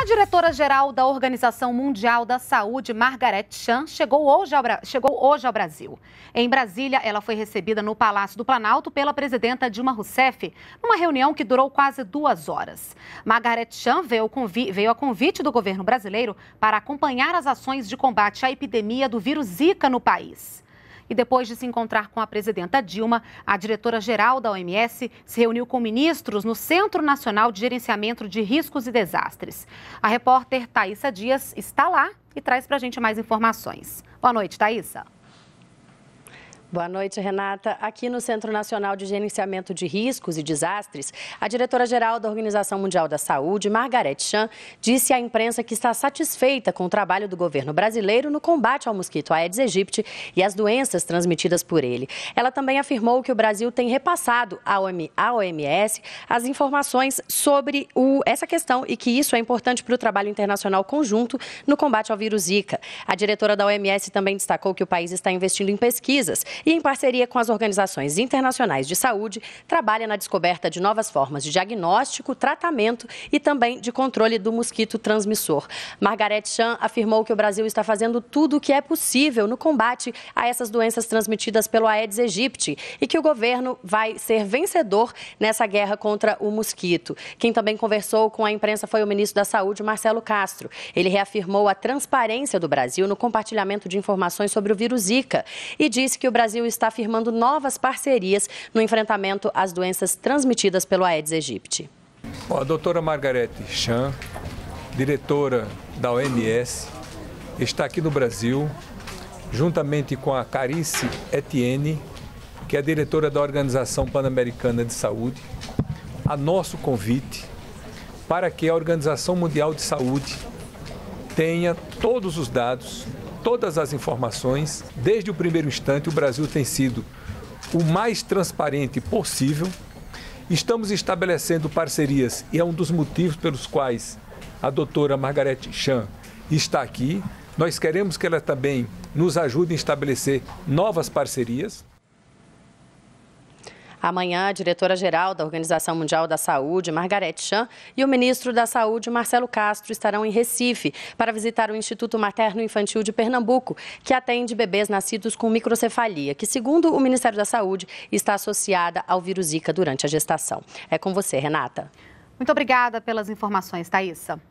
A diretora-geral da Organização Mundial da Saúde, Margaret Chan, chegou hoje, ao, chegou hoje, ao, Brasil. Em Brasília, ela foi recebida no Palácio do Planalto pela presidenta Dilma Rousseff, numa reunião que durou quase duas horas. Margaret Chan veio, convi, veio a convite do governo brasileiro para acompanhar as ações de combate à epidemia do vírus Zika no país e depois de se encontrar com a presidenta Dilma, a diretora-geral da OMS se reuniu com ministros no Centro Nacional de Gerenciamento de Riscos e Desastres. A repórter Thaisa Dias está lá e traz para a gente mais informações. Boa noite, Thaisa. Boa noite, Renata. Aqui no Centro Nacional de Gerenciamento de Riscos e Desastres, a diretora-geral da Organização Mundial da Saúde, Margarete Chan, disse à imprensa que está satisfeita com o trabalho do governo brasileiro no combate ao mosquito Aedes aegypti e às doenças transmitidas por ele. Ela também afirmou que o Brasil tem repassado à OMS as informações sobre o, essa questão e que isso é importante para o trabalho internacional conjunto no combate ao vírus Zika. A diretora da OMS também destacou que o país está investindo em pesquisas e, em parceria com as organizações internacionais de saúde, trabalha na descoberta de novas formas de diagnóstico, tratamento e também de controle do mosquito transmissor. Margarete Chan afirmou que o Brasil está fazendo tudo o que é possível no combate a essas doenças transmitidas pelo Aedes aegypti e que o governo vai ser vencedor nessa guerra contra o mosquito. Quem também conversou com a imprensa foi o ministro da Saúde, Marcelo Castro. Ele reafirmou a transparência do Brasil no compartilhamento de informações sobre o vírus Zika e disse que o Brasil Brasil está firmando novas parcerias no enfrentamento às doenças transmitidas pelo Aedes aegypti. Bom, a doutora Margarete Chan, diretora da OMS, está aqui no Brasil, juntamente com a Carice Etienne, que é diretora da Organização Pan-Americana de Saúde, a nosso convite para que a Organização Mundial de Saúde tenha todos os dados todas as informações. Desde o primeiro instante, o Brasil tem sido o mais transparente possível. Estamos estabelecendo parcerias e é um dos motivos pelos quais a doutora Margarete Chan está aqui. Nós queremos que ela também nos ajude a estabelecer novas parcerias. Amanhã, a diretora-geral da Organização Mundial da Saúde, Margarete Chan, e o ministro da Saúde, Marcelo Castro, estarão em Recife para visitar o Instituto Materno Infantil de Pernambuco, que atende bebês nascidos com microcefalia, que, segundo o Ministério da Saúde, está associada ao vírus Zika durante a gestação. É com você, Renata. Muito obrigada pelas informações, Thaisa.